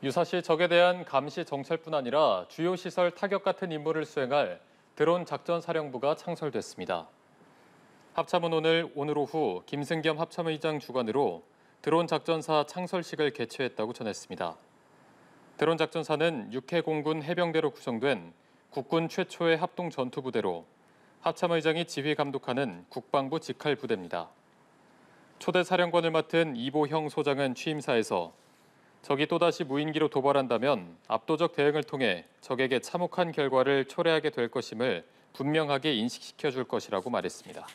유사시 적에 대한 감시 정찰뿐 아니라 주요 시설 타격 같은 임무를 수행할 드론 작전 사령부가 창설됐습니다. 합참은 오늘 오늘 오후 김승겸 합참의장 주관으로 드론 작전사 창설식을 개최했다고 전했습니다. 드론 작전사는 육해 공군 해병대로 구성된 국군 최초의 합동 전투부대로 합참의장이 지휘 감독하는 국방부 직할 부대입니다. 초대 사령관을 맡은 이보형 소장은 취임사에서 적이 또다시 무인기로 도발한다면 압도적 대응을 통해 적에게 참혹한 결과를 초래하게 될 것임을 분명하게 인식시켜 줄 것이라고 말했습니다.